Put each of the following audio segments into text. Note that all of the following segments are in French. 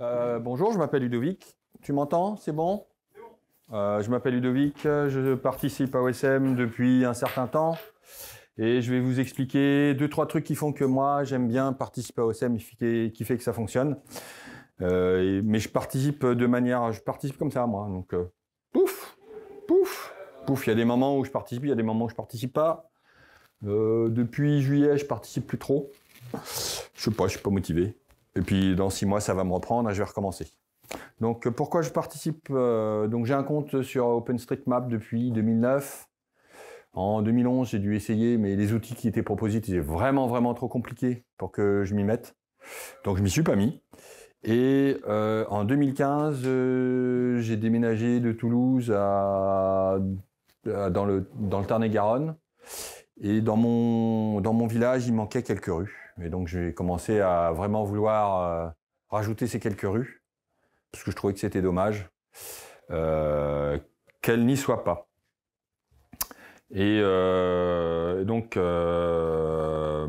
Euh, bonjour, je m'appelle Ludovic. Tu m'entends C'est bon euh, je m'appelle Ludovic, je participe à OSM depuis un certain temps et je vais vous expliquer deux, trois trucs qui font que moi j'aime bien participer à OSM qui fait que ça fonctionne. Euh, mais je participe de manière, je participe comme ça moi, donc pouf, pouf, pouf, il y a des moments où je participe, il y a des moments où je participe pas. depuis juillet, je participe plus trop. Je sais pas, je suis pas motivé. Et puis dans six mois, ça va me reprendre je vais recommencer. Donc pourquoi je participe euh, Donc j'ai un compte sur OpenStreetMap depuis 2009. En 2011, j'ai dû essayer, mais les outils qui étaient proposés étaient vraiment vraiment trop compliqués pour que je m'y mette. Donc je m'y suis pas mis. Et euh, en 2015, euh, j'ai déménagé de Toulouse à, dans le, dans le Tarn-et-Garonne. Et dans mon, dans mon village, il manquait quelques rues. Et donc j'ai commencé à vraiment vouloir euh, rajouter ces quelques rues, parce que je trouvais que c'était dommage euh, qu'elles n'y soient pas. Et, donc, euh,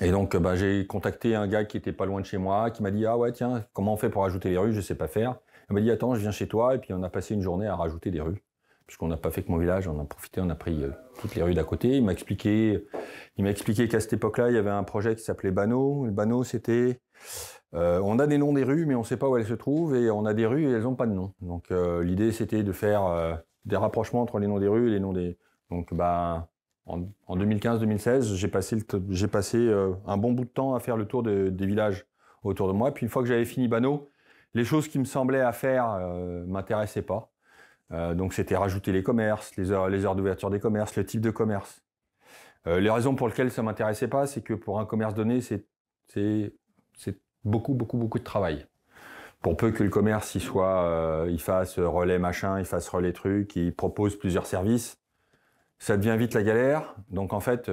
et donc, bah, j'ai contacté un gars qui était pas loin de chez moi, qui m'a dit Ah ouais, tiens, comment on fait pour rajouter les rues Je ne sais pas faire. Il m'a dit Attends, je viens chez toi. Et puis, on a passé une journée à rajouter des rues puisqu'on n'a pas fait que mon village, on a profité, on a pris euh, toutes les rues d'à côté. Il m'a expliqué, il m'a expliqué qu'à cette époque-là, il y avait un projet qui s'appelait Bano. Le Bano, c'était, euh, on a des noms des rues, mais on ne sait pas où elles se trouvent, et on a des rues et elles n'ont pas de nom. Donc euh, l'idée, c'était de faire des rapprochements entre les noms des rues et les noms des. Donc bah, en, 2015-2016, j'ai passé, j'ai passé un bon bout de temps à faire le tour des villages autour de moi. Puis une fois que j'avais fini Bano, les choses qui me semblaient à faire m'intéressaient pas. Euh, donc c'était rajouter les commerces, les heures, d'ouverture des commerces, le type de commerce. Euh, les raisons pour lesquelles ça m'intéressait pas, c'est que pour un commerce donné, c'est beaucoup, beaucoup, beaucoup de travail. Pour peu que le commerce il soit, euh, il fasse relais machin, il fasse relais truc, il propose plusieurs services, ça devient vite la galère. Donc en fait,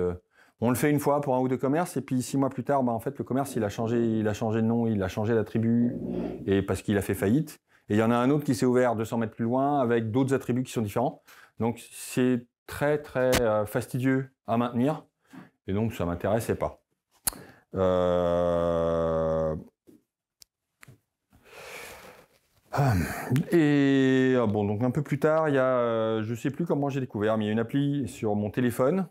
on le fait une fois pour un ou deux commerces, et puis six mois plus tard, bah, en fait, le commerce, il a changé, il a changé de nom, il a changé d'attribut, et parce qu'il a fait faillite. Et il y en a un autre qui s'est ouvert 200 mètres plus loin avec d'autres attributs qui sont différents. Donc c'est très très euh, fastidieux à maintenir. Et donc ça ne m'intéressait pas. Euh, et ah bon, donc un peu plus tard, il y a, euh, je ne sais plus comment j'ai découvert, mais il y a une appli sur mon téléphone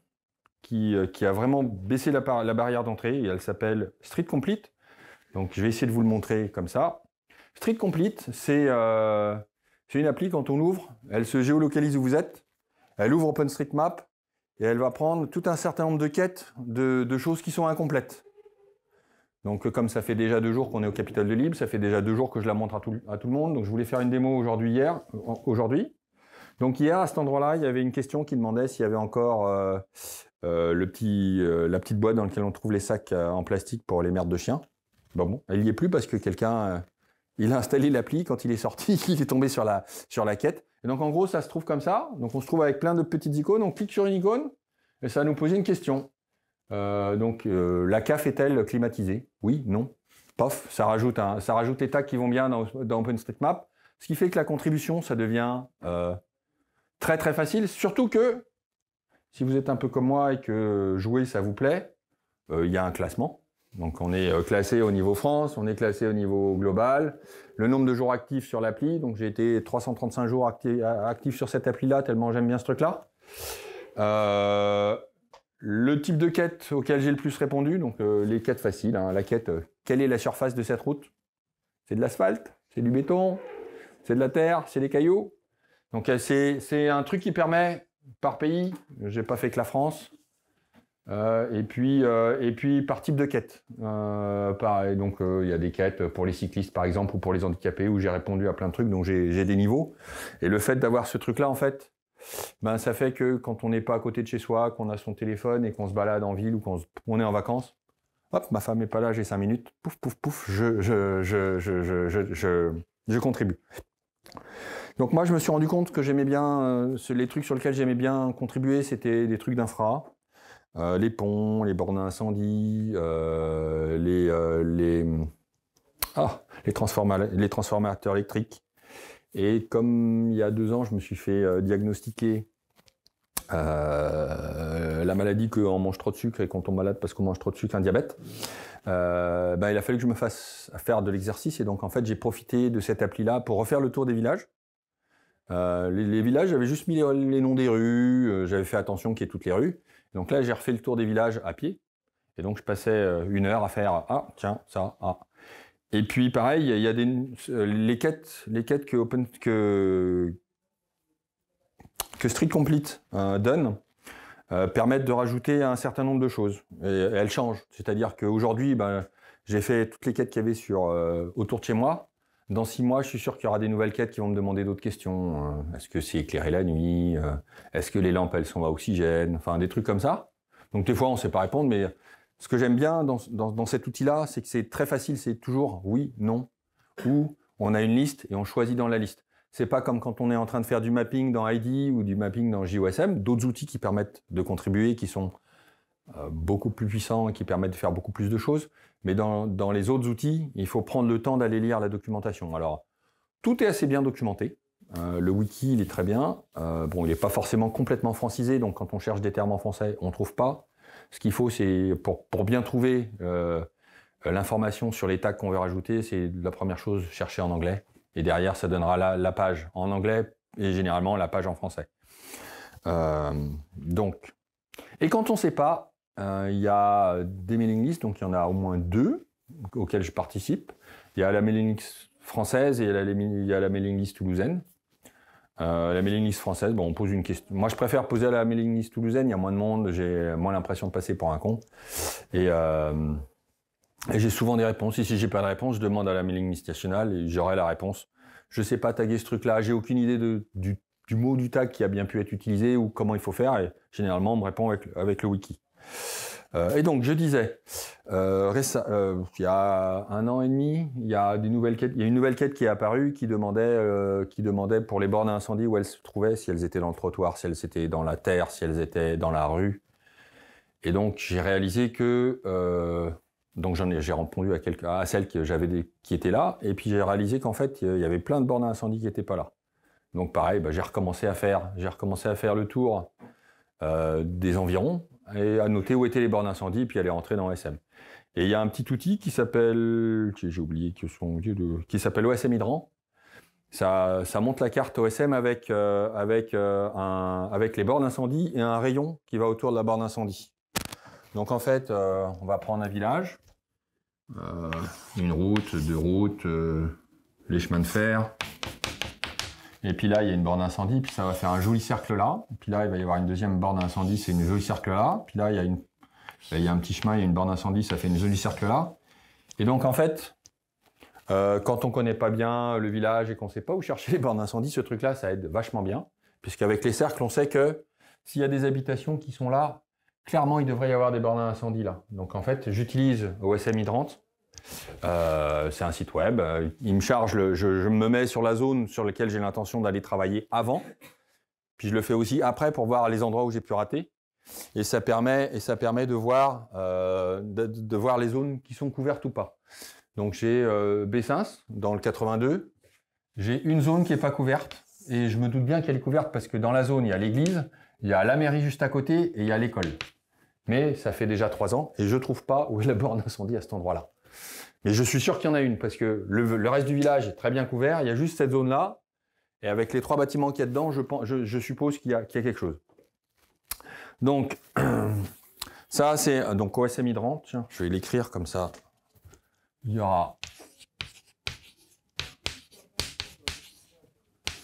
qui, a vraiment baissé la, la barrière d'entrée et elle s'appelle Street Complete. Donc je vais essayer de vous le montrer comme ça. Street Complete, c'est euh, une appli, quand on l'ouvre, elle se géolocalise où vous êtes, elle ouvre OpenStreetMap, et elle va prendre tout un certain nombre de quêtes de, de choses qui sont incomplètes. Donc comme ça fait déjà deux jours qu'on est au Capital de Libre, ça fait déjà deux jours que je la montre à tout, à tout le monde, donc je voulais faire une démo aujourd'hui hier, aujourd'hui. Donc hier, à cet endroit-là, il y avait une question qui demandait s'il y avait encore euh, euh, le petit, euh, la petite boîte dans laquelle on trouve les sacs en plastique pour les merdes de chiens. bon bah bon, elle n'y est plus parce que quelqu'un il a installé l'appli, quand il est sorti, il est tombé sur la, sur la quête. Et donc en gros, ça se trouve comme ça. Donc on se trouve avec plein de petites icônes, on clique sur une icône, et ça nous poser une question. Euh, donc euh, la CAF est-elle climatisée Oui, non. Pof, ça rajoute, un, ça rajoute les tags qui vont bien dans, OpenStreetMap, ce qui fait que la contribution, ça devient euh, très très facile, surtout que si vous êtes un peu comme moi et que jouer, ça vous plaît, il y a un classement. Donc on est euh, classé au niveau France, on est classé au niveau global. Le nombre de jours actifs sur l'appli, donc j'ai été 335 jours euh, actifs sur cette appli-là, tellement j'aime bien ce truc-là. Euh, le type de quête auquel j'ai le plus répondu, donc les quêtes faciles, hein. la quête, quelle est la surface de cette route C'est de l'asphalte C'est du béton C'est de la terre C'est des cailloux Donc c'est un truc qui permet, par pays, j'ai pas fait que la France, euh, et puis, euh, et puis par type de quête. Euh, pareil, donc il y a des quêtes pour les cyclistes par exemple ou pour les handicapés où j'ai répondu à plein de trucs, donc j'ai des niveaux. Et le fait d'avoir ce truc-là en fait, ben ça fait que quand on n'est pas à côté de chez soi, qu'on a son téléphone et qu'on se balade en ville ou qu'on est en vacances, hop, ma femme est pas là, j'ai cinq minutes, pouf pouf pouf, je je, je, contribue. Donc moi je me suis rendu compte que j'aimais bien les trucs sur lesquels j'aimais bien contribuer, c'était des trucs d'infra. Euh, les ponts, les bornes à incendie, euh, les, euh, les, ah, les, transformateurs, électriques. Et comme il y a deux ans, je me suis fait diagnostiquer la maladie qu'on mange trop de sucre et qu'on tombe malade parce qu'on mange trop de sucre, un diabète, ben, il a fallu que je me fasse faire de l'exercice. Et donc, en fait, j'ai profité de cette appli-là pour refaire le tour des villages. Les, villages, j'avais juste mis les, les noms des rues, j'avais fait attention qu'il y ait toutes les rues. Donc là, j'ai refait le tour des villages à pied. Et donc, je passais euh, une heure à faire ah, tiens, ça, ah. Et puis, pareil, il y a euh, les quêtes, les quêtes que, Street Complete euh, donne. permettent de rajouter un certain nombre de choses. Et, elles changent. C'est-à-dire qu'aujourd'hui, ben, j'ai fait toutes les quêtes qu'il y avait sur, autour de chez moi. Dans six mois, je suis sûr qu'il y aura des nouvelles quêtes qui vont me demander d'autres questions. Hein. Est-ce que c'est éclairé la nuit euh, Est-ce que les lampes, elles sont à oxygène Enfin, des trucs comme ça. Donc, des fois, on ne sait pas répondre, mais ce que j'aime bien dans, cet outil-là, c'est que c'est très facile, c'est toujours oui, non, ou on a une liste et on choisit dans la liste. C'est pas comme quand on est en train de faire du mapping dans ID ou du mapping dans JOSM, d'autres outils qui permettent de contribuer, qui sont euh, beaucoup plus puissants et qui permettent de faire beaucoup plus de choses. Mais dans, les autres outils, il faut prendre le temps d'aller lire la documentation. Alors, tout est assez bien documenté. Euh, le wiki, il est très bien. Euh, bon, il n'est pas forcément complètement francisé, donc quand on cherche des termes en français, on ne trouve pas. Ce qu'il faut, c'est pour, bien trouver euh, l'information sur les tags qu'on veut rajouter, c'est la première chose, chercher en anglais. Et derrière, ça donnera la, la page en anglais et généralement la page en français. donc, et quand on ne sait pas, euh, il y a euh, des mailing lists, donc il y en a au moins deux auxquelles je participe. Il y a la mailing list française et il y a la mailing list toulousaine. Euh, la mailing list française, bon, on pose une question. Moi, je préfère poser à la mailing list toulousaine. Il y a moins de monde, j'ai moins l'impression de passer pour un con. Et, j'ai souvent des réponses. Et si j'ai pas de réponse, je demande à la mailing list nationale et j'aurai la réponse. Je sais pas taguer ce truc-là. J'ai aucune idée du, mot du tag qui a bien pu être utilisé ou comment il faut faire. Et généralement, on me répond avec le wiki. Euh, et donc, je disais, euh, euh, il y a un an et demi, il y a, il une nouvelle quête qui est apparue qui demandait, qui demandait pour les bornes à incendie où elles se trouvaient, si elles étaient dans le trottoir, si elles étaient dans la terre, si elles étaient dans la rue. Et donc, j'ai réalisé que... donc j'en j'ai répondu à, quelques, à celles que j'avais qui était là, et puis j'ai réalisé qu'en fait il y avait plein de bornes à incendie qui n'étaient pas là. Donc pareil, bah, j'ai recommencé à faire, j'ai recommencé à faire le tour des environs et à noter où étaient les bornes incendie, puis aller rentrer dans OSM. Et il y a un petit outil qui s'appelle, j'ai oublié que qui s'appelle OSM Hydrant. Ça, ça, monte la carte OSM avec, euh, avec, euh, avec les bornes d'incendie et un rayon qui va autour de la borne incendie. Donc en fait, euh, on va prendre un village, une route, deux routes, les chemins de fer, et puis là, il y a une borne incendie, puis ça va faire un joli cercle là. Puis là, il va y avoir une deuxième borne incendie, c'est une jolie cercle là. Puis là, il y a une, il y a un petit chemin, il y a une borne incendie, ça fait une jolie cercle là. Et donc, en fait, euh, quand on connaît pas bien le village et qu'on sait pas où chercher les bornes incendie, ce truc-là, ça aide vachement bien. Puisqu'avec les cercles, on sait que s'il y a des habitations qui sont là, clairement, il devrait y avoir des bornes incendies là. Donc en fait, j'utilise OSM Hydrante euh, c'est un site web. Euh, il me charge, je, me mets sur la zone sur laquelle j'ai l'intention d'aller travailler avant. Puis je le fais aussi après pour voir les endroits où j'ai pu rater. Et ça permet, et ça permet de, voir, euh, de, voir les zones qui sont couvertes ou pas. Donc j'ai Bessins dans le 82. J'ai une zone qui n'est pas couverte. Et je me doute bien qu'elle est couverte parce que dans la zone, il y a l'église, il y a la mairie juste à côté et il y a l'école. Mais ça fait déjà trois ans et je ne trouve pas où est la borne d'incendie à cet endroit-là. Mais je suis sûr qu'il y en a une, parce que le, reste du village est très bien couvert, il y a juste cette zone-là, et avec les trois bâtiments qu'il y a dedans, je, suppose qu'il y, a quelque chose. Donc, ça c'est donc OSM hydrant, tiens, je vais l'écrire comme ça. Il y aura...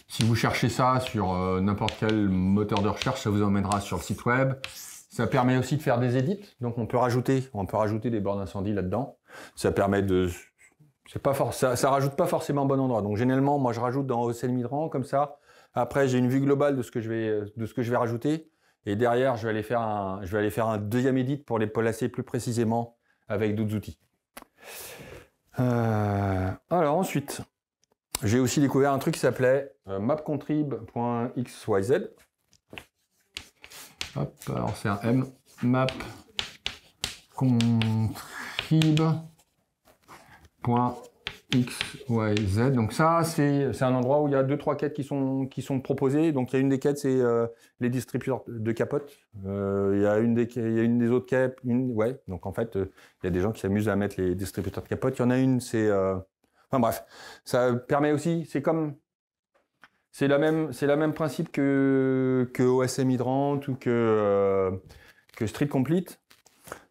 Si vous cherchez ça sur euh, n'importe quel moteur de recherche, ça vous emmènera sur le site web. Ça permet aussi de faire des édits, donc on peut rajouter, on peut rajouter des bornes d'incendie là-dedans. Ça permet de ça, rajoute pas forcément bon endroit. Donc généralement, moi je rajoute dans Ocel comme ça. Après, j'ai une vue globale de ce que je vais de ce que je vais rajouter et derrière, je vais aller faire un je vais aller faire un deuxième edit pour les placer plus précisément avec d'autres outils. Euh, alors ensuite, j'ai aussi découvert un truc qui s'appelait euh, mapcontrib.xyz. alors c'est un M map Z Donc ça, c'est un endroit où il y a deux, trois quêtes qui sont, qui sont proposées. Donc il y a une des quêtes, c'est euh, les distributeurs de capotes. Euh, il, y a une des, il y a une des autres quêtes. Une, ouais. Donc en fait, euh, il y a des gens qui s'amusent à mettre les distributeurs de capotes. Il y en a une, c'est... Enfin bref, ça permet aussi, c'est comme c'est la même, c'est la même principe que que OSM Hydrant ou que que Street Complete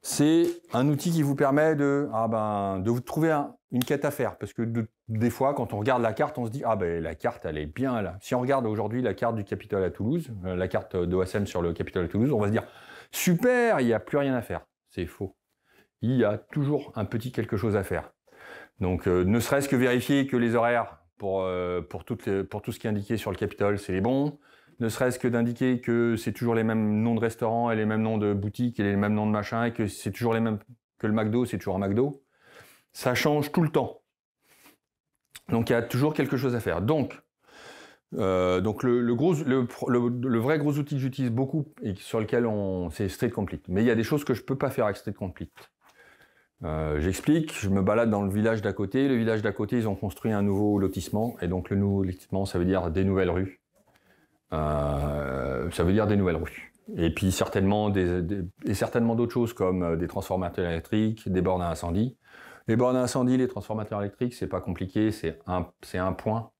c'est un outil qui vous permet de, ah ben, vous trouver une quête à faire. Parce que des fois, quand on regarde la carte, on se dit Ah ben la carte, elle est bien là. Si on regarde aujourd'hui la carte du Capitole à Toulouse, euh, la carte d'OSM sur le Capitole à Toulouse, on va se dire Super, il n'y a plus rien à faire. C'est faux. Il y a toujours un petit quelque chose à faire. Donc, euh, ne serait-ce que vérifier que les horaires pour, euh, pour tout ce qui est indiqué sur le Capitole, c'est les bons ne serait-ce que d'indiquer que c'est toujours les mêmes noms de restaurants et les mêmes noms de boutiques et les mêmes noms de machin et que c'est toujours les mêmes que le McDo, c'est toujours un McDo. Ça change tout le temps. Donc il y a toujours quelque chose à faire. Donc, euh, donc le, vrai gros outil que j'utilise beaucoup et sur lequel on, c'est Street Complete. Mais il y a des choses que je ne peux pas faire avec Street Complete. Euh, j'explique, je me balade dans le village d'à côté. Le village d'à côté, ils ont construit un nouveau lotissement. Et donc le nouveau lotissement, ça veut dire des nouvelles rues. Euh, ça veut dire des nouvelles rues. Et puis certainement des, et certainement d'autres choses comme euh, des transformateurs électriques, des bornes à incendie. Les bornes à incendie, les transformateurs électriques, c'est pas compliqué, c'est un, c'est un point.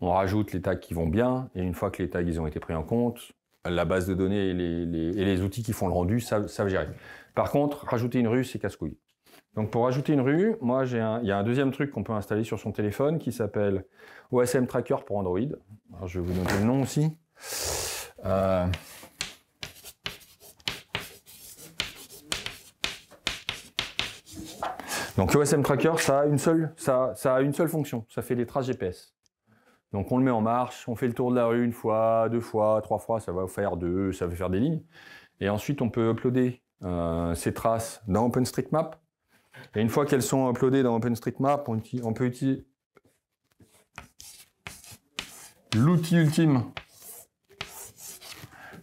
On rajoute les tags qui vont bien, et une fois que les tags ils ont été pris en compte, la base de données et les, et les outils qui font le rendu ça savent gérer. Par contre, rajouter une rue, c'est casse-couille. Donc pour ajouter une rue, moi j'ai il y a un deuxième truc qu'on peut installer sur son téléphone qui s'appelle OSM Tracker pour Android. je vais vous donner le nom aussi. Euh, donc OSM Tracker, ça a une seule, ça, a une seule fonction, ça fait les traces GPS. Donc on le met en marche, on fait le tour de la rue une fois, deux fois, trois fois, ça va faire deux, ça va faire des lignes. Et ensuite on peut uploader euh, ces traces dans OpenStreetMap et une fois qu'elles sont uploadées dans OpenStreetMap, on, peut utiliser l'outil ultime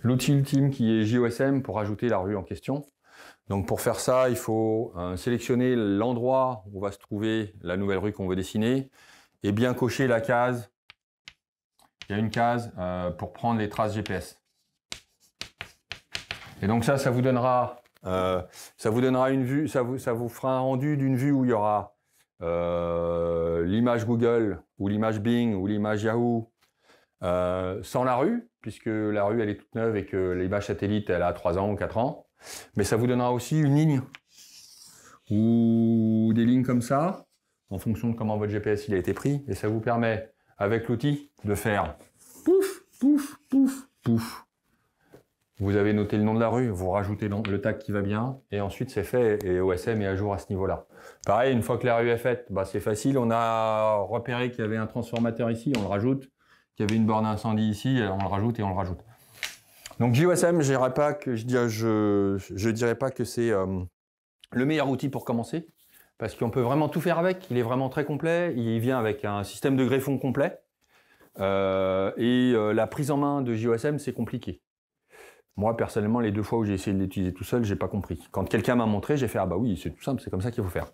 l'outil ultime qui est JOSM pour ajouter la rue en question. Donc pour faire ça, il faut euh, sélectionner l'endroit où va se trouver la nouvelle rue qu'on veut dessiner et bien cocher la case. Il y a une case euh, pour prendre les traces GPS. Et donc ça, ça vous donnera euh, ça vous donnera une vue, ça vous, ça vous fera un rendu d'une vue où il y aura euh, l'image Google ou l'image Bing ou l'image Yahoo euh, sans la rue, puisque la rue elle est toute neuve et que l'image satellite elle a 3 ans ou 4 ans. Mais ça vous donnera aussi une ligne ou des lignes comme ça en fonction de comment votre GPS il a été pris et ça vous permet avec l'outil de faire pouf, pouf, pouf, pouf, vous avez noté le nom de la rue, vous rajoutez le tag qui va bien, et ensuite c'est fait, et OSM est à jour à ce niveau-là. Pareil, une fois que la rue est faite, bah, c'est facile, on a repéré qu'il y avait un transformateur ici, on le rajoute, qu'il y avait une borne incendie ici, on le rajoute et on le rajoute. Donc JOSM, je pas que je dirais, je, dirais pas que c'est euh, le meilleur outil pour commencer, parce qu'on peut vraiment tout faire avec, il est vraiment très complet, il vient avec un système de greffon complet, euh, et euh, la prise en main de JOSM, c'est compliqué. Moi, personnellement, les deux fois où j'ai essayé de l'utiliser tout seul, j'ai pas compris. Quand quelqu'un m'a montré, j'ai fait ah bah oui, c'est tout simple, c'est comme ça qu'il faut faire.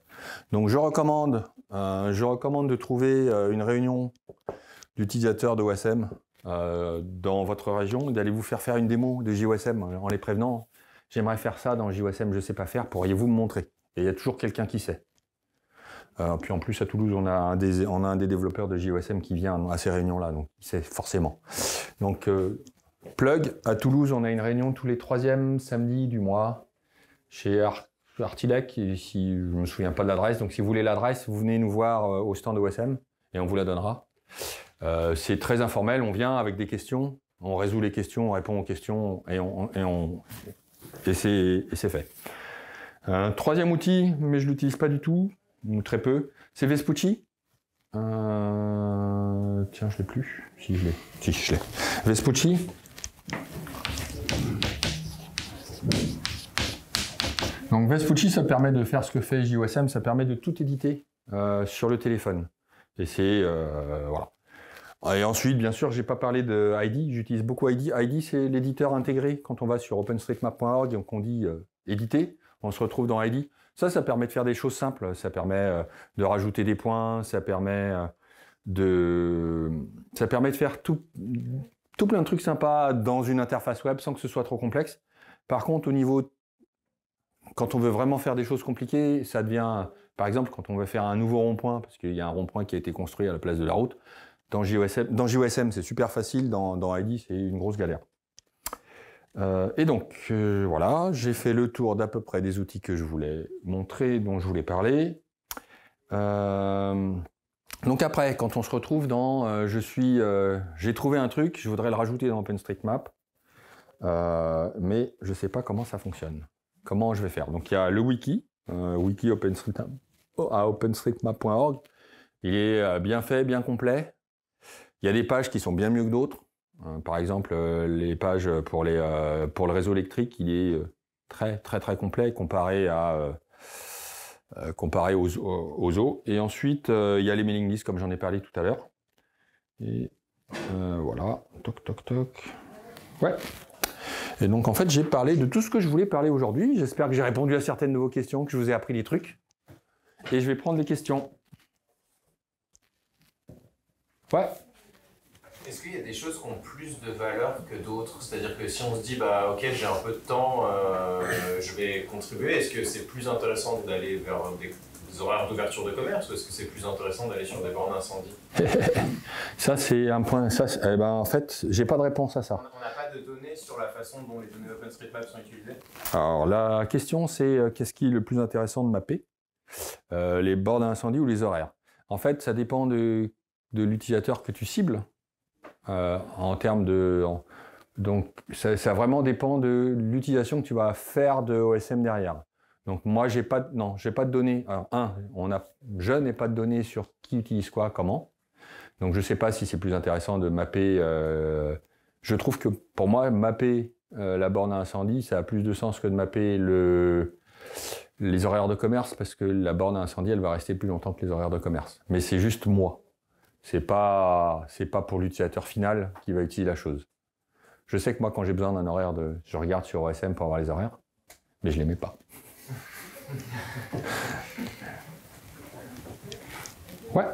Donc je recommande, euh, je recommande de trouver euh, une réunion d'utilisateurs de OSM euh, dans votre région, d'aller vous faire faire une démo de JOSM en les prévenant. J'aimerais faire ça dans JOSM, je ne sais pas faire, pourriez-vous me montrer Et il y a toujours quelqu'un qui sait. puis en plus à Toulouse, on a un des, on a un des développeurs de JOSM qui vient à ces réunions-là, donc il sait forcément. Donc Plug, à Toulouse, on a une réunion tous les troisièmes samedis du mois chez Artilec. je si je me souviens pas de l'adresse, donc si vous voulez l'adresse, vous venez nous voir euh, au stand OSM et on vous la donnera. Euh, c'est très informel, on vient avec des questions, on résout les questions, on répond aux questions et on, et c'est fait. troisième outil, mais je l'utilise pas du tout, ou très peu, c'est Vespucci. Euh, tiens, je l'ai plus. Si je l'ai. Vespucci, ça permet de faire ce que fait JOSM, ça permet de tout éditer euh, sur le téléphone. Et c'est euh, voilà. Et ensuite, bien sûr, je n'ai pas parlé de ID. J'utilise beaucoup ID. ID, c'est l'éditeur intégré. Quand on va sur OpenStreetMap.org, et qu'on dit euh, éditer, on se retrouve dans ID. Ça, ça permet de faire des choses simples. Ça permet de rajouter des points. Ça permet de, ça permet de faire tout, tout plein de trucs sympas dans une interface web sans que ce soit trop complexe. Par contre, au niveau quand on veut vraiment faire des choses compliquées, ça devient, par exemple, quand on veut faire un nouveau rond-point, parce qu'il y a un rond-point qui a été construit à la place de la route, dans JOSM, dans c'est super facile, dans, ID, c'est une grosse galère. Euh, et donc, euh, voilà, j'ai fait le tour d'à peu près des outils que je voulais montrer, dont je voulais parler. Euh, donc après, quand on se retrouve dans je suis, j'ai trouvé un truc, je voudrais le rajouter dans OpenStreetMap, mais je ne sais pas comment ça fonctionne comment je vais faire. Donc il y a le wiki, euh, wiki oh, à openstreetmap.org. Il est euh, bien fait, bien complet. Il y a des pages qui sont bien mieux que d'autres. Euh, par exemple, les pages pour, les, pour le réseau électrique, il est très très très complet comparé à comparé aux, aux, eaux. Et ensuite, il y a les mailing lists comme j'en ai parlé tout à l'heure. Et voilà, toc toc toc. Ouais, et donc en fait, j'ai parlé de tout ce que je voulais parler aujourd'hui. J'espère que j'ai répondu à certaines de vos questions, que je vous ai appris des trucs. Et je vais prendre les questions. Ouais. Est-ce qu'il y a des choses qui ont plus de valeur que d'autres C'est-à-dire que si on se dit, bah, ok, j'ai un peu de temps, euh, je vais contribuer, est-ce que c'est plus intéressant d'aller vers des les horaires d'ouverture de commerce ou est-ce que c'est plus intéressant d'aller sur des bords incendie Ça, c'est un point. Eh ben, en fait, j'ai pas de réponse à ça. On n'a pas de données sur la façon dont les données OpenStreetMap sont utilisées Alors, la question, c'est euh, qu'est-ce qui est le plus intéressant de mapper euh, Les bords d'incendie ou les horaires En fait, ça dépend de, l'utilisateur que tu cibles euh, en termes de. donc, ça, vraiment dépend de l'utilisation que tu vas faire de OSM derrière. Donc moi, j'ai pas, non, j'ai pas de données. Alors un, on a, je n'ai pas de données sur qui utilise quoi, comment. Donc je sais pas si c'est plus intéressant de mapper. Euh, je trouve que pour moi, mapper euh, la borne à incendie, ça a plus de sens que de mapper les horaires de commerce parce que la borne à incendie, elle va rester plus longtemps que les horaires de commerce. Mais c'est juste moi. C'est pas, c'est pas pour l'utilisateur final qui va utiliser la chose. Je sais que moi, quand j'ai besoin d'un horaire de, je regarde sur OSM pour avoir les horaires, mais je les mets pas. Ouais.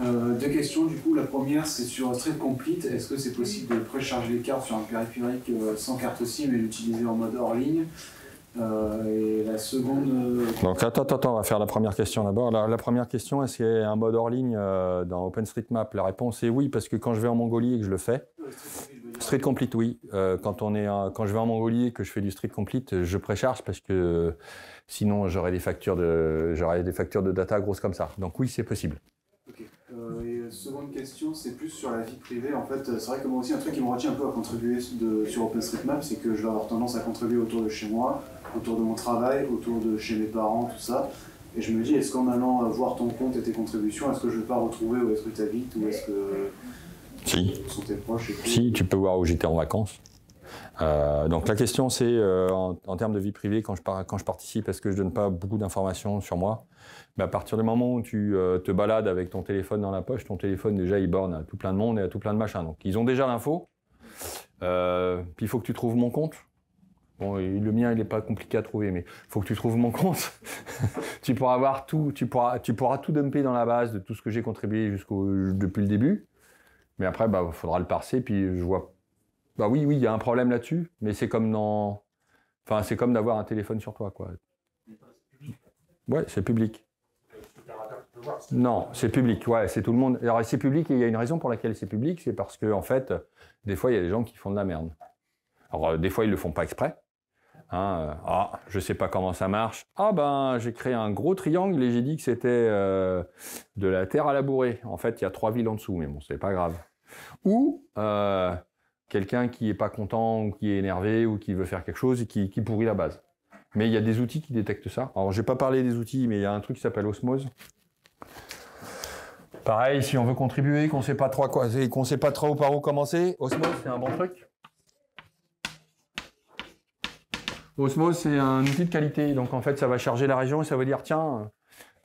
Euh, deux questions du coup. La première, c'est sur Street Complete. Est-ce que c'est possible de précharger les cartes sur un périphérique euh, sans carte aussi, mais l'utiliser en mode hors ligne euh, et la seconde. Donc attends, attends, on va faire la première question d'abord. La, la, première question, est-ce qu'il y a un mode hors ligne dans OpenStreetMap La réponse est oui, parce que quand je vais en Mongolie et que je le fais, Street complete, oui. Euh, quand, on est, quand je vais en Mongolie et que je fais du street complete, je précharge parce que euh, sinon j'aurais des factures de des factures de data grosses comme ça. Donc oui, c'est possible. Okay. Euh, seconde question, c'est plus sur la vie privée. En fait, c'est vrai que moi aussi, un truc qui me retient un peu à contribuer de, sur OpenStreetMap, c'est que je vais avoir tendance à contribuer autour de chez moi, autour de mon travail, autour de chez mes parents, tout ça. Et je me dis, est-ce qu'en allant voir ton compte et tes contributions, est-ce que je ne vais pas retrouver où est-ce que tu habites, est que si. tu peux voir où j'étais en vacances. Euh, donc la question c'est euh, en, termes de vie privée quand je, quand je participe est-ce que je donne pas beaucoup d'informations sur moi Mais bah, à partir du moment où tu euh, te balades avec ton téléphone dans la poche ton téléphone déjà il borne à tout plein de monde et à tout plein de machins donc ils ont déjà l'info puis il faut que tu trouves mon compte Bon, le mien, il n'est pas compliqué à trouver, mais il faut que tu trouves mon compte. tu pourras avoir tout, tu pourras, tu pourras tout dumper dans la base de tout ce que j'ai contribué depuis le début. Mais après, il bah, faudra le parser, puis je vois. Bah oui, oui, il y a un problème là-dessus, mais c'est comme dans. Enfin, c'est comme d'avoir un téléphone sur toi, quoi. Ouais, c'est public. Non, c'est public, ouais, c'est tout le monde. Alors, c'est public, et il y a une raison pour laquelle c'est public, c'est parce que, en fait, des fois, il y a des gens qui font de la merde. Alors, euh, des fois, ils le font pas exprès. Je hein, ne euh, ah, je sais pas comment ça marche. Ah ben, j'ai créé un gros triangle et j'ai dit que c'était euh, de la terre à labourer. En fait, il y a trois villes en dessous, mais bon, c'est pas grave. Ou euh, quelqu'un qui n'est pas content ou qui est énervé ou qui veut faire quelque chose et qui, pourrit la base. Mais il y a des outils qui détectent ça. Alors, je n'ai pas parlé des outils, mais il y a un truc qui s'appelle Osmose. Pareil, si on veut contribuer, qu'on ne sait pas trop sait pas trop par où commencer, Osmose, c'est un bon truc. Osmose, c'est un outil de qualité. Donc, en fait, ça va charger la région et ça va dire, tiens,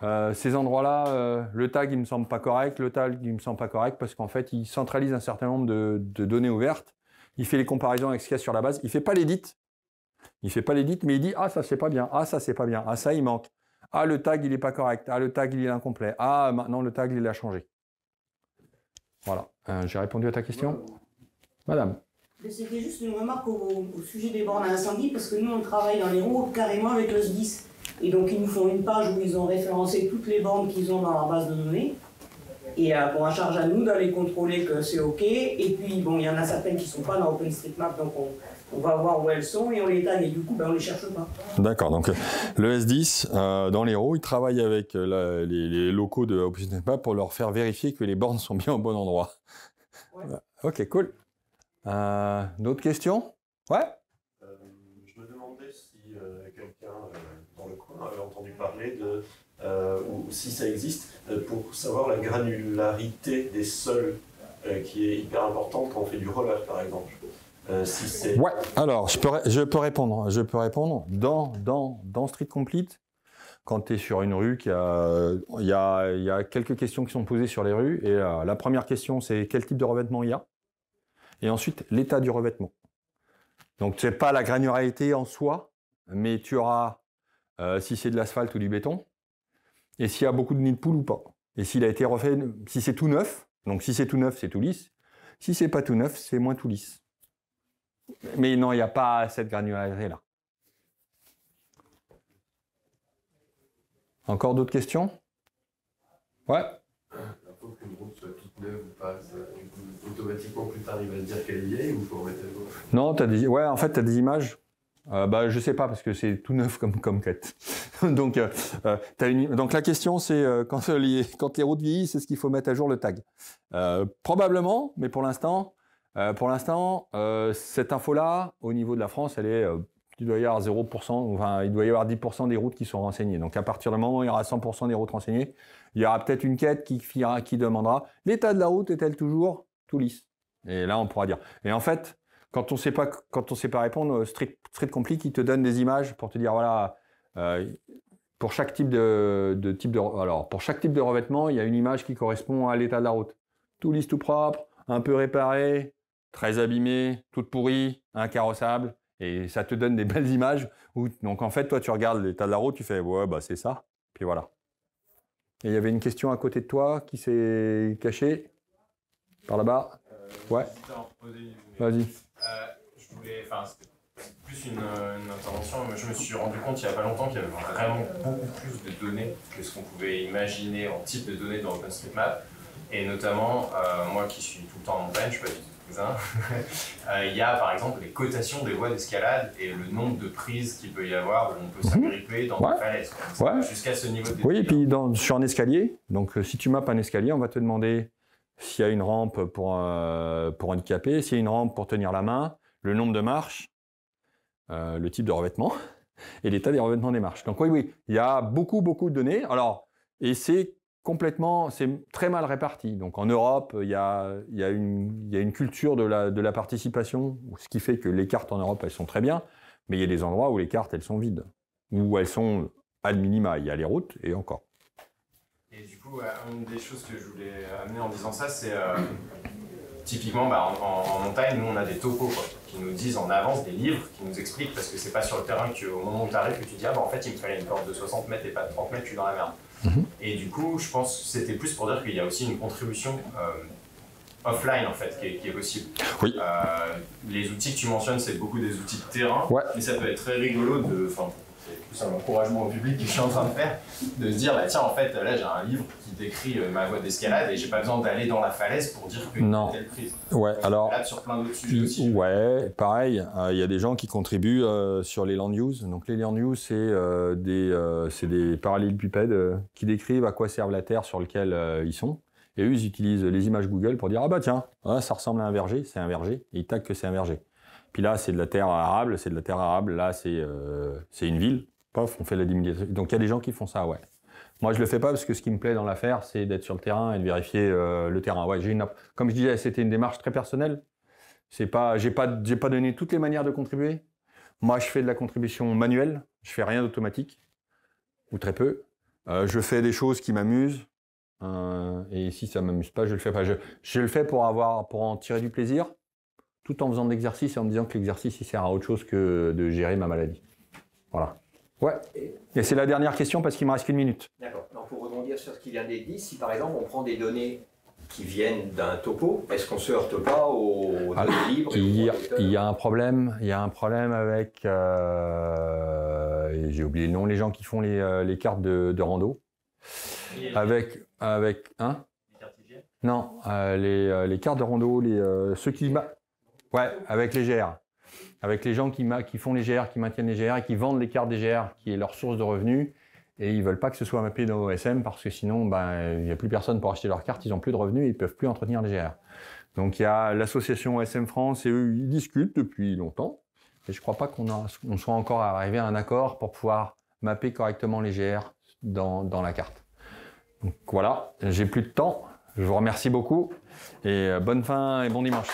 euh, ces endroits-là, euh, le tag, il me semble pas correct, le tag, il me semble pas correct, parce qu'en fait, il centralise un certain nombre de, données ouvertes, il fait les comparaisons avec ce qu'il y a sur la base, il fait pas l'édit, il fait pas l'édit, mais il dit, ah, ça, c'est pas bien, ah, ça, c'est pas bien, ah, ça, il manque, ah, le tag, il est pas correct, ah, le tag, il est incomplet, ah, maintenant, le tag, il a changé. Voilà, euh, j'ai répondu à ta question. Madame. C'était juste une remarque au, sujet des bornes à incendie, parce que nous, on travaille dans les roues carrément avec le 10 et donc, ils nous font une page où ils ont référencé toutes les bandes qu'ils ont dans leur base de données. Et euh, pour bon, charge à nous d'aller contrôler que c'est OK. Et puis, bon, il y en a certaines qui ne sont pas dans OpenStreetMap, donc on, va voir où elles sont et on les tag. Et du coup, ben, on ne les cherche pas. D'accord. Donc, euh, le S10, euh, dans les roues il travaille avec les, locaux de OpenStreetMap pour leur faire vérifier que les bornes sont bien au bon endroit. OK, cool. D'autres questions Ouais Euh, ou si ça existe, euh, pour savoir la granularité des sols euh, qui est hyper importante quand on fait du relâche, par exemple. ouais, alors je peux, je peux répondre. Je peux répondre. Dans, dans, dans Street Complete, quand tu es sur une rue, il y, a, il, y a, quelques questions qui sont posées sur les rues. Et la première question, c'est quel type de revêtement il y a Et ensuite, l'état du revêtement. Donc, tu n'est pas la granularité en soi, mais tu auras, si c'est de l'asphalte ou du béton, et s'il y a beaucoup de nids de poule ou pas. Et s'il a été refait, si c'est tout neuf, donc si c'est tout neuf, c'est tout lisse. Si c'est pas tout neuf, c'est moins tout lisse. Mais non, il n'y a pas cette granularité là. Encore d'autres questions Ouais qu'une route soit toute neuve pas, automatiquement plus tard il va dire qu'elle y ou faut remettre Non, as ouais, en fait, tu as des images je euh, bah, je sais pas parce que c'est tout neuf comme quête. donc euh, euh, donc la question c'est quand les quand les routes vieillissent, est-ce qu'il faut mettre à jour le tag Probablement, mais pour l'instant, pour l'instant, cette info là au niveau de la France, elle est il doit y avoir 0%, enfin, il doit y avoir 10% des routes qui sont renseignées. Donc, à partir du moment où il y aura 100% des routes renseignées, il y aura peut-être une quête qui, qui demandera l'état de la route est-elle toujours tout lisse Et là, on pourra dire. Et en fait, quand on sait quand on sait pas répondre, euh, Street Street Compli qui te donne des images pour te dire voilà euh, pour chaque type de, type de alors pour chaque type de revêtement, il y a une image qui correspond à l'état de la route. Tout lisse, tout propre, un peu réparé, très abîmé, toute pourrie, incarrossable et ça te donne des belles images donc en fait toi tu regardes l'état de la route, tu fais ouais bah c'est ça. Puis voilà. Et il y avait une question à côté de toi qui s'est cachée par là-bas ouais. Euh, Vas-y. je voulais. Enfin, c'est plus euh, une, intervention. Mais je me suis rendu compte il n'y a pas longtemps qu'il y avait vraiment beaucoup plus de données que ce qu'on pouvait imaginer en type de données dans OpenStreetMap. Et notamment, euh, moi qui suis tout le temps en montagne, je suis pas du tout cousin, il y a par exemple les cotations des voies d'escalade et le nombre de prises qu'il peut y avoir où on peut mhm. s'agripper dans des falaises. Jusqu'à ce niveau de Oui, et puis hein. dans, sur un escalier, donc si tu mappes un escalier, on va te demander s'il y a une rampe pour, euh, handicaper, s'il y a une rampe pour tenir la main, le nombre de marches, euh, le type de revêtement et l'état des revêtements des marches. Donc oui, oui, il y a beaucoup, beaucoup de données. Alors, et c'est complètement, c'est très mal réparti. Donc en Europe, il y a, une, culture de la, participation, ce qui fait que les cartes en Europe, elles sont très bien, mais il y a des endroits où les cartes, elles sont vides, où elles sont à minima, il y a les routes, et encore coup, euh, une des choses que je voulais amener en disant ça, c'est euh, typiquement bah, en, montagne, nous on a des topos qui nous disent en avance des livres qui nous expliquent parce que c'est pas sur le terrain que, au moment où tu arrives que tu dis ah bah en fait il me fallait une corde de 60 mètres et pas de 30 mètres, tu suis dans la merde. Mm-hmm. Et du coup, je pense que c'était plus pour dire qu'il y a aussi une contribution euh, offline en fait qui est, possible. Oui. les outils que tu mentionnes, c'est beaucoup des outils de terrain, mais ça peut être très rigolo de c'est un encouragement au public que je suis en train de faire, de se dire, bah, tiens, en fait, là, j'ai un livre qui décrit euh, ma voie d'escalade et j'ai pas besoin d'aller dans la falaise pour dire que non. telle prise. Ouais, alors. Ouais, pareil, euh, il y a des gens qui contribuent euh, sur les land news Donc, les land News, c'est des, des parallélépipèdes qui décrivent à quoi servent la terre sur laquelle ils sont. Et eux, ils utilisent les images Google pour dire, ah bah tiens, hein, ça ressemble à un verger, c'est un verger, et ils taguent que c'est un verger. Puis là, c'est de la terre arable, c'est de la terre arable, là, c'est euh, une ville. Pof, on fait la Donc il y a des gens qui font ça, ouais. Moi, je le fais pas parce que ce qui me plaît dans l'affaire, c'est d'être sur le terrain et de vérifier euh, le terrain. Ouais, comme je disais, c'était une démarche très personnelle. C'est pas, j'ai pas, j'ai pas donné toutes les manières de contribuer. Moi, je fais de la contribution manuelle. Je fais rien d'automatique ou très peu. Euh, je fais des choses qui m'amusent. Euh, et si ça m'amuse pas, je le fais pas. Je, je le fais pour avoir, pour en tirer du plaisir tout en faisant de l'exercice et en me disant que l'exercice, il sert à autre chose que de gérer ma maladie. Voilà. Ouais. Et c'est la dernière question parce qu'il me reste qu'une minute. D'accord. pour rebondir sur ce qui vient d'être dit, si par exemple on prend des données qui viennent d'un topo, est-ce qu'on se heurte pas au ah, libre il, y a, un problème. Il y a un problème avec. Euh, j'ai oublié le nom. Les gens qui font les, euh, cartes de, rando. Avec avec hein. Les cartes Non, euh, les, les, cartes de rando, les ceux qui Ouais, avec les GR. Avec les gens qui, qui font les GR, qui maintiennent les GR et qui vendent les cartes des GR, qui est leur source de revenus. Et ils veulent pas que ce soit mappé dans OSM parce que sinon, ben, il n'y a plus personne pour acheter leurs cartes, ils n'ont plus de revenus et ils peuvent plus entretenir les GR. Donc il y a l'association OSM France et eux, ils discutent depuis longtemps. Et je ne crois pas qu'on soit encore arrivé à un accord pour pouvoir mapper correctement les GR dans, dans la carte. Donc voilà, j'ai plus de temps. Je vous remercie beaucoup et euh, bonne fin et bon dimanche.